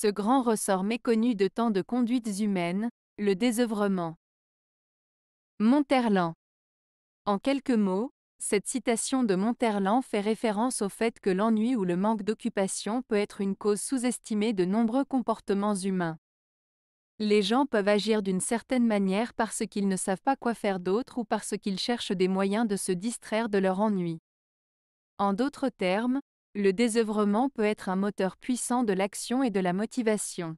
ce grand ressort méconnu de tant de conduites humaines, le désœuvrement. Monterland. En quelques mots, cette citation de Monterland fait référence au fait que l'ennui ou le manque d'occupation peut être une cause sous-estimée de nombreux comportements humains. Les gens peuvent agir d'une certaine manière parce qu'ils ne savent pas quoi faire d'autre ou parce qu'ils cherchent des moyens de se distraire de leur ennui. En d'autres termes, le désœuvrement peut être un moteur puissant de l'action et de la motivation.